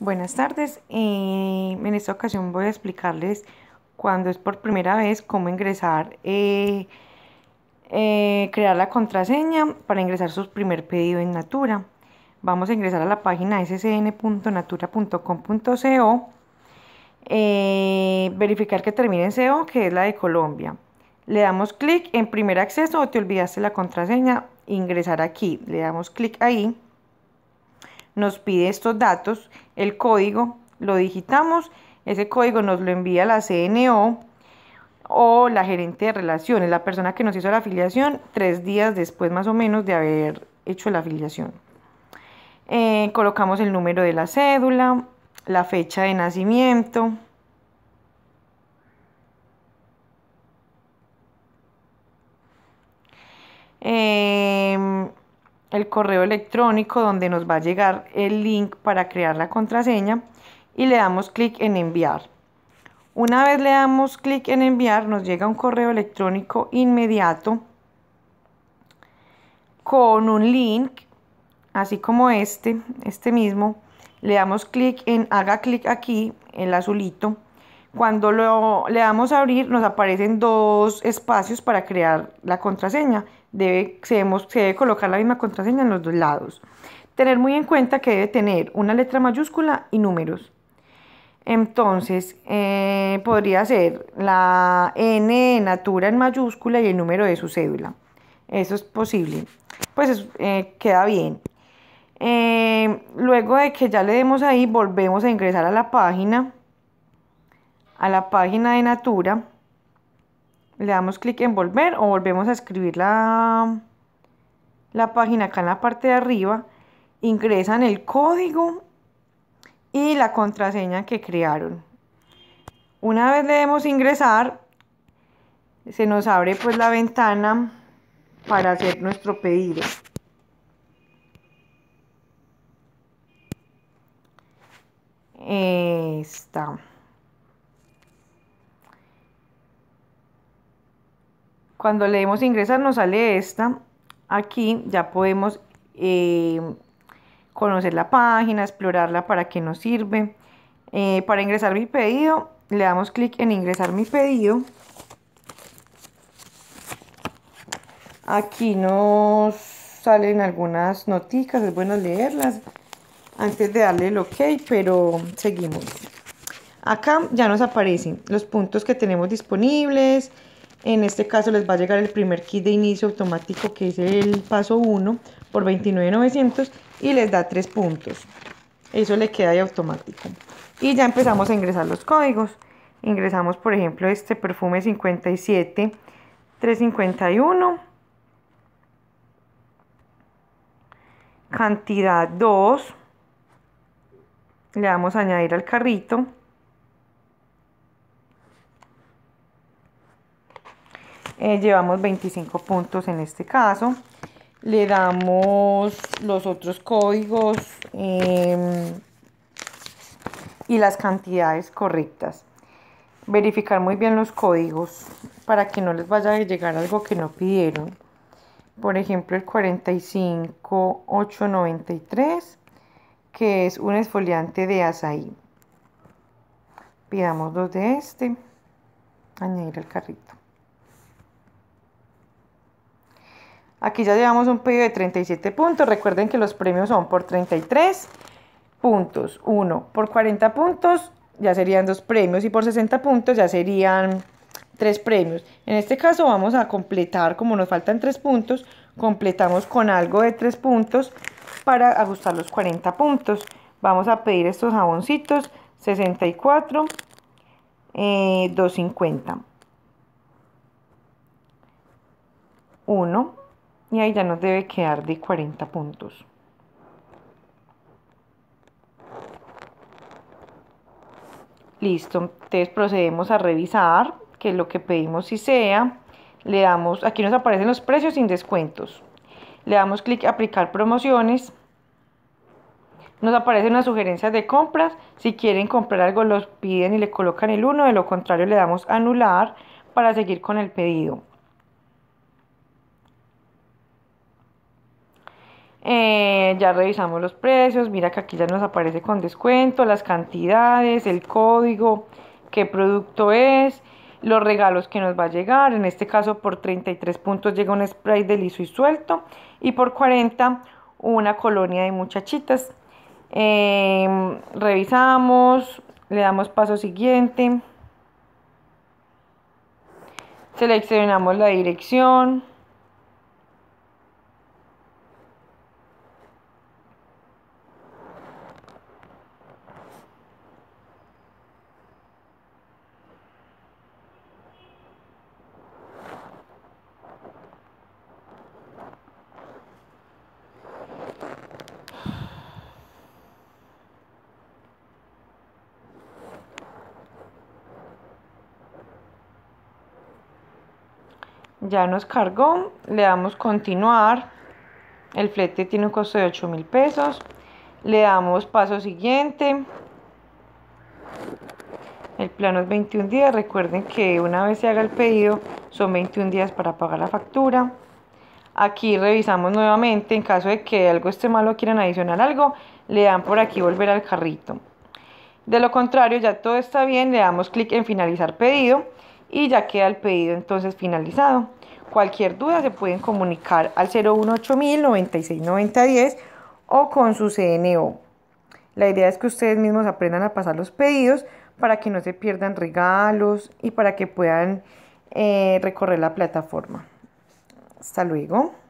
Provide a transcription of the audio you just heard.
Buenas tardes, eh, en esta ocasión voy a explicarles cuando es por primera vez cómo ingresar, eh, eh, crear la contraseña para ingresar su primer pedido en Natura. Vamos a ingresar a la página scn.natura.com.co, verificar que termine en CO, que es la de Colombia. Le damos clic en primer acceso o te olvidaste la contraseña, ingresar aquí, le damos clic ahí nos pide estos datos, el código, lo digitamos, ese código nos lo envía la CNO o la gerente de relaciones, la persona que nos hizo la afiliación tres días después más o menos de haber hecho la afiliación. Eh, colocamos el número de la cédula, la fecha de nacimiento, eh, correo electrónico donde nos va a llegar el link para crear la contraseña y le damos clic en enviar. Una vez le damos clic en enviar nos llega un correo electrónico inmediato con un link así como este, este mismo. Le damos clic en haga clic aquí, el azulito. Cuando lo, le damos a abrir nos aparecen dos espacios para crear la contraseña debe, se, debe colocar la misma contraseña en los dos lados. Tener muy en cuenta que debe tener una letra mayúscula y números. Entonces, eh, podría ser la N de natura en mayúscula y el número de su cédula. Eso es posible. Pues eh, queda bien. Eh, luego de que ya le demos ahí, volvemos a ingresar a la página, a la página de Natura le damos clic en volver o volvemos a escribir la, página acá en la parte de arriba, ingresan el código y la contraseña que crearon. Una vez le demos ingresar, se nos abre pues la ventana para hacer nuestro pedido. Está. Cuando leemos ingresar nos sale esta. Aquí ya podemos eh, conocer la página, explorarla para qué nos sirve. Eh, para ingresar mi pedido, le damos clic en ingresar mi pedido. Aquí nos salen algunas noticias es bueno leerlas antes de darle el ok, pero seguimos. Acá ya nos aparecen los puntos que tenemos disponibles, en este caso les va a llegar el primer kit de inicio automático que es el paso 1 por 29.900 y les da 3 puntos. Eso le queda de automático. Y ya empezamos a ingresar los códigos. Ingresamos por ejemplo este perfume 57 351 cantidad 2 le vamos a añadir al carrito Eh, llevamos 25 puntos en este caso. Le damos los otros códigos em, y las cantidades correctas. Verificar muy bien los códigos para que no les vaya a llegar algo que no pidieron. Por ejemplo, el 45893, que es un esfoliante de azaí. Pidamos dos de este. Añadir al carrito. Aquí ya llevamos un pedido de 37 puntos. Recuerden que los premios son por 33 puntos, 1 por 40 puntos ya serían dos premios y por 60 puntos ya serían tres premios. En este caso vamos a completar, como nos faltan tres puntos, completamos con algo de tres puntos para ajustar los 40 puntos. Vamos a pedir estos jaboncitos, 64, 250. 1, y ahí ya nos debe quedar de 40 puntos. Listo, entonces procedemos a revisar que lo que pedimos si sea, le damos, aquí nos aparecen los precios sin descuentos, le damos clic a aplicar promociones, nos aparecen las sugerencias de compras, si quieren comprar algo los piden y le colocan el 1, de lo contrario le damos anular para seguir con el pedido. Eh, ya revisamos los precios, mira que aquí ya nos aparece con descuento, las cantidades, el código, qué producto es, los regalos que nos va a llegar. En este caso por 33 puntos llega un spray de liso y suelto y por 40 una colonia de muchachitas. Em, revisamos, le damos paso siguiente, seleccionamos la dirección. Ya nos cargó, le damos continuar. El flete tiene un costo de 8 mil pesos. Le damos paso siguiente. El plano es 21 días. Recuerden que una vez se haga el pedido, son 21 días para pagar la factura. Aquí revisamos nuevamente. En caso de que algo esté malo, quieran adicionar algo, le dan por aquí volver al carrito. De lo contrario, ya todo está bien. Le damos clic en finalizar pedido y ya queda el pedido entonces finalizado. Cualquier duda se pueden comunicar al 018000 969010 o con su CNO. La idea es que ustedes mismos aprendan a pasar los pedidos para que no se pierdan regalos y para que puedan eh, recorrer la plataforma. Hasta luego.